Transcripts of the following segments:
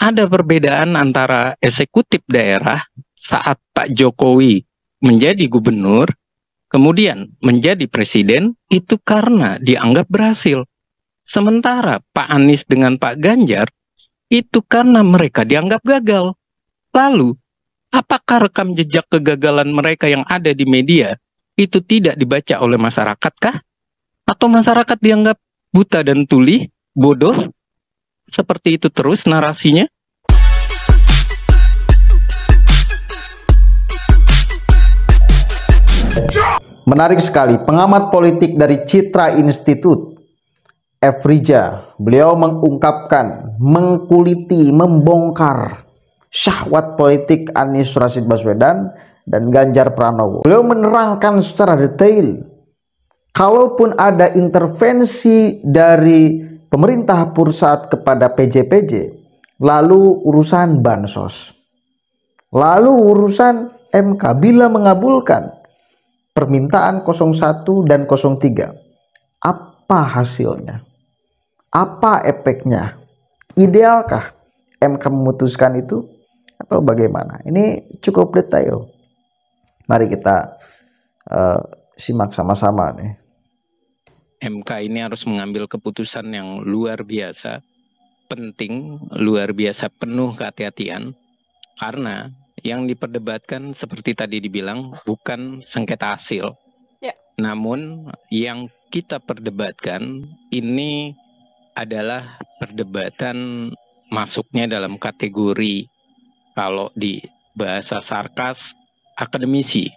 ada perbedaan antara eksekutif daerah saat Pak Jokowi menjadi gubernur, kemudian menjadi presiden, itu karena dianggap berhasil. Sementara Pak Anies dengan Pak Ganjar, itu karena mereka dianggap gagal. Lalu, apakah rekam jejak kegagalan mereka yang ada di media itu tidak dibaca oleh masyarakat kah? Atau masyarakat dianggap buta dan tuli, bodoh, seperti itu terus narasinya? Menarik sekali, pengamat politik dari Citra Institute, Efrija, beliau mengungkapkan, mengkuliti, membongkar syahwat politik Anies Rashid Baswedan dan Ganjar Pranowo. Beliau menerangkan secara detail, kalaupun ada intervensi dari pemerintah pusat kepada PJPJ, lalu urusan bansos, lalu urusan MK bila mengabulkan permintaan 01 dan 03. Apa hasilnya? Apa efeknya? Idealkah MK memutuskan itu atau bagaimana? Ini cukup detail. Mari kita uh, simak sama-sama nih. MK ini harus mengambil keputusan yang luar biasa penting, luar biasa penuh kehati-hatian karena yang diperdebatkan seperti tadi dibilang bukan sengketa hasil. Ya. Namun yang kita perdebatkan ini adalah perdebatan masuknya dalam kategori kalau di bahasa sarkas akademisi.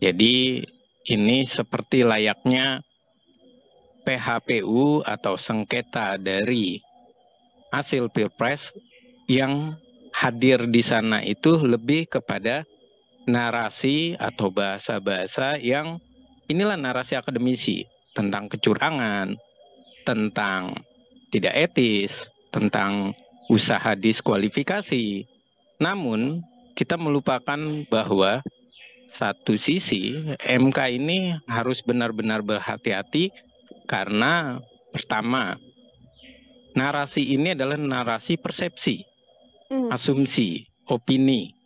Jadi ini seperti layaknya PHPU atau sengketa dari hasil pilpres yang hadir di sana itu lebih kepada narasi atau bahasa-bahasa yang inilah narasi akademisi tentang kecurangan, tentang tidak etis, tentang usaha diskualifikasi. Namun, kita melupakan bahwa satu sisi MK ini harus benar-benar berhati-hati karena pertama, narasi ini adalah narasi persepsi, mm. asumsi, opini.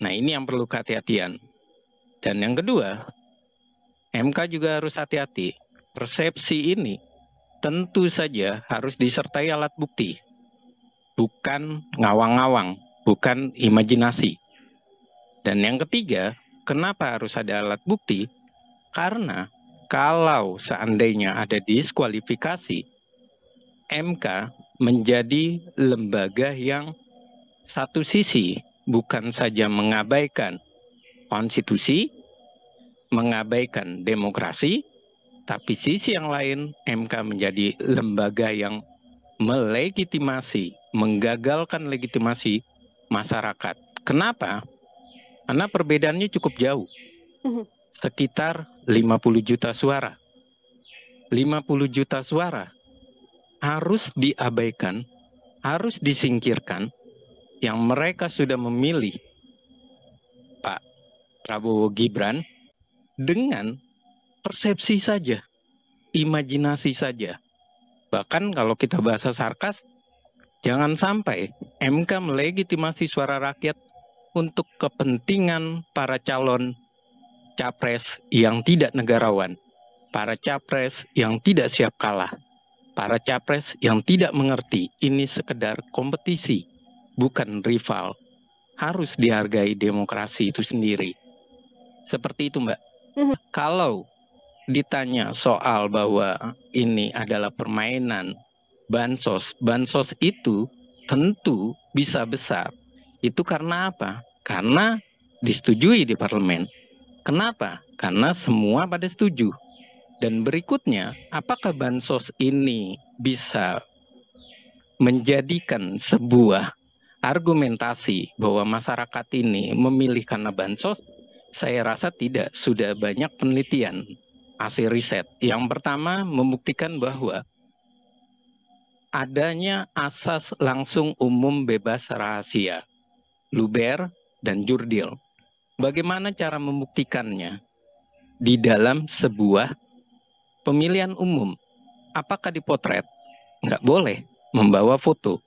Nah, ini yang perlu kehati-hatian. Dan yang kedua, MK juga harus hati-hati. Persepsi ini tentu saja harus disertai alat bukti. Bukan ngawang-ngawang, bukan imajinasi. Dan yang ketiga, kenapa harus ada alat bukti? Karena kalau seandainya ada diskualifikasi, MK menjadi lembaga yang satu sisi bukan saja mengabaikan konstitusi, mengabaikan demokrasi, tapi sisi yang lain MK menjadi lembaga yang melegitimasi, menggagalkan legitimasi masyarakat. Kenapa? Karena perbedaannya cukup jauh. Mhm sekitar 50 juta suara. 50 juta suara harus diabaikan, harus disingkirkan yang mereka sudah memilih Pak Prabowo Gibran dengan persepsi saja, imajinasi saja. Bahkan kalau kita bahasa sarkas, jangan sampai MK melegitimasi suara rakyat untuk kepentingan para calon capres yang tidak negarawan, para capres yang tidak siap kalah, para capres yang tidak mengerti ini sekedar kompetisi, bukan rival. Harus dihargai demokrasi itu sendiri. Seperti itu, Mbak. Mhm. Kalau ditanya soal bahwa ini adalah permainan bansos, bansos itu tentu bisa besar. Itu karena apa? Karena disetujui di parlemen Kenapa? Karena semua pada setuju. Dan berikutnya, apakah bansos ini bisa menjadikan sebuah argumentasi bahwa masyarakat ini memilih karena bansos? Saya rasa tidak, sudah banyak penelitian hasil riset. Yang pertama membuktikan bahwa adanya asas langsung umum bebas rahasia, Luber dan Jurdil. Bagaimana cara membuktikannya? Di dalam sebuah pemilihan umum. Apakah dipotret? Nggak boleh membawa foto.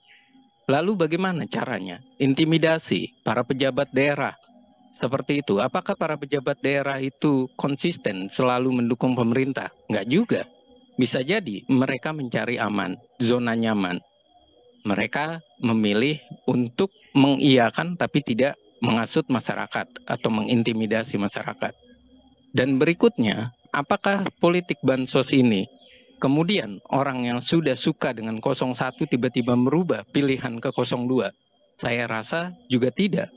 Lalu bagaimana caranya? Intimidasi para pejabat daerah. Seperti itu. Apakah para pejabat daerah itu konsisten selalu mendukung pemerintah? Enggak juga. Bisa jadi mereka mencari aman, zona nyaman. Mereka memilih untuk mengiakan, tapi tidak mengasut masyarakat atau mengintimidasi masyarakat. Dan berikutnya, apakah politik bansos ini kemudian orang yang sudah suka dengan 01 tiba-tiba merubah pilihan ke 02? Saya rasa juga tidak.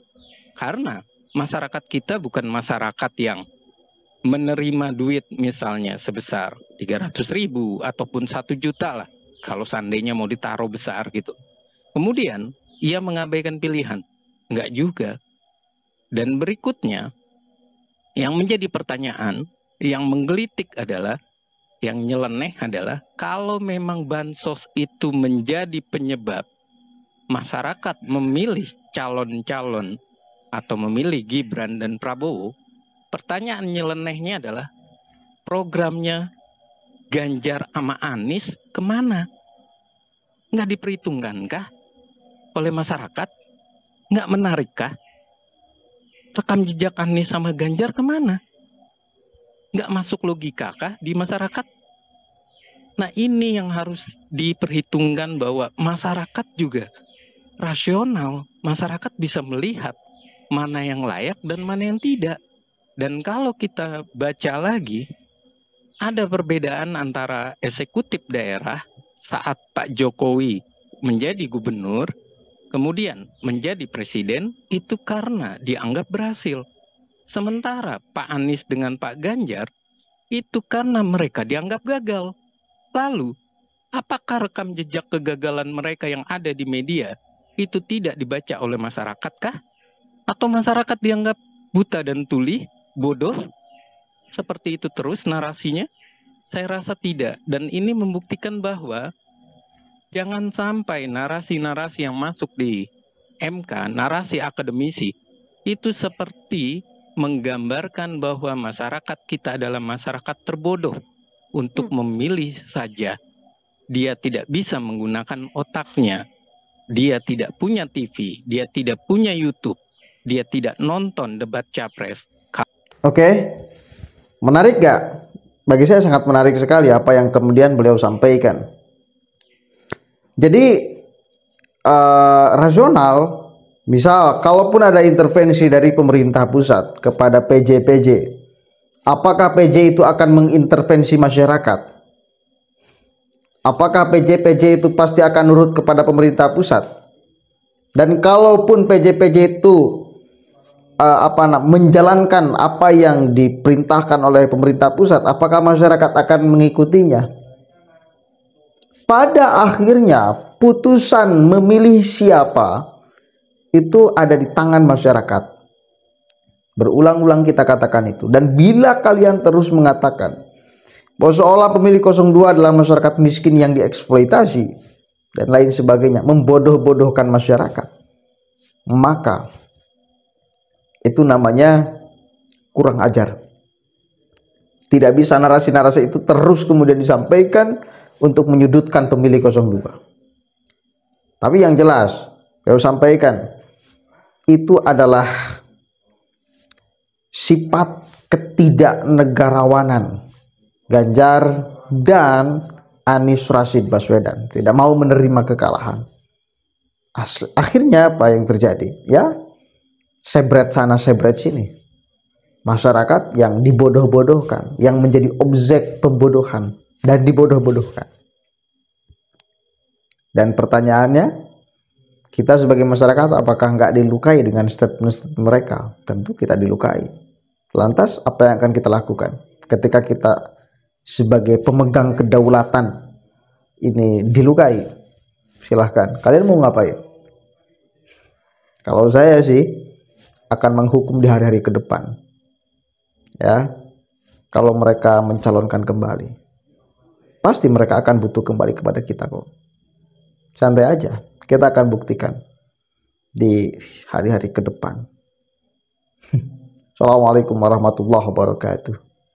Karena masyarakat kita bukan masyarakat yang menerima duit misalnya sebesar 300 ribu ataupun 1 juta lah kalau seandainya mau ditaruh besar gitu. Kemudian ia mengabaikan pilihan. Enggak juga. Dan berikutnya, yang menjadi pertanyaan yang menggelitik adalah yang nyeleneh adalah kalau memang bansos itu menjadi penyebab masyarakat memilih calon-calon atau memilih Gibran dan Prabowo, pertanyaan nyelenehnya adalah programnya Ganjar sama Anies kemana? Nggak diperhitungkankah oleh masyarakat? Nggak menarikkah? rekam jejak Anies sama Ganjar kemana? Nggak masuk logika kah di masyarakat? Nah ini yang harus diperhitungkan bahwa masyarakat juga rasional. Masyarakat bisa melihat mana yang layak dan mana yang tidak. Dan kalau kita baca lagi, ada perbedaan antara eksekutif daerah saat Pak Jokowi menjadi gubernur kemudian menjadi presiden itu karena dianggap berhasil. Sementara Pak Anies dengan Pak Ganjar itu karena mereka dianggap gagal. Lalu, apakah rekam jejak kegagalan mereka yang ada di media itu tidak dibaca oleh masyarakat kah? Atau masyarakat dianggap buta dan tuli, bodoh? Seperti itu terus narasinya? Saya rasa tidak. Dan ini membuktikan bahwa Jangan sampai narasi-narasi yang masuk di MK, narasi akademisi, itu seperti menggambarkan bahwa masyarakat kita adalah masyarakat terbodoh untuk hmm. memilih saja. Dia tidak bisa menggunakan otaknya. Dia tidak punya TV, dia tidak punya YouTube, dia tidak nonton debat capres. Oke, okay. menarik gak? Bagi saya sangat menarik sekali apa yang kemudian beliau sampaikan. Jadi uh, rasional, misal kalaupun ada intervensi dari pemerintah pusat kepada PJ-PJ, apakah PJ itu akan mengintervensi masyarakat? Apakah PJ-PJ itu pasti akan nurut kepada pemerintah pusat? Dan kalaupun PJ-PJ itu uh, apa menjalankan apa yang diperintahkan oleh pemerintah pusat, apakah masyarakat akan mengikutinya? pada akhirnya putusan memilih siapa itu ada di tangan masyarakat. Berulang-ulang kita katakan itu. Dan bila kalian terus mengatakan bahwa seolah pemilih 02 adalah masyarakat miskin yang dieksploitasi dan lain sebagainya, membodoh-bodohkan masyarakat, maka itu namanya kurang ajar. Tidak bisa narasi-narasi itu terus kemudian disampaikan untuk menyudutkan pemilih 02. Tapi yang jelas, saya sampaikan, itu adalah sifat ketidaknegarawanan Ganjar dan Anies Rashid Baswedan tidak mau menerima kekalahan. Asli, akhirnya apa yang terjadi? Ya, sebret sana sebret sini. Masyarakat yang dibodoh-bodohkan, yang menjadi objek pembodohan dan dibodoh-bodohkan. Dan pertanyaannya, kita sebagai masyarakat apakah nggak dilukai dengan statement mereka? Tentu kita dilukai. Lantas apa yang akan kita lakukan ketika kita sebagai pemegang kedaulatan ini dilukai? Silahkan. Kalian mau ngapain? Kalau saya sih akan menghukum di hari-hari ke depan. Ya. Kalau mereka mencalonkan kembali. Pasti mereka akan butuh kembali kepada kita kok. Santai aja, kita akan buktikan di hari-hari ke depan. Assalamualaikum warahmatullahi wabarakatuh.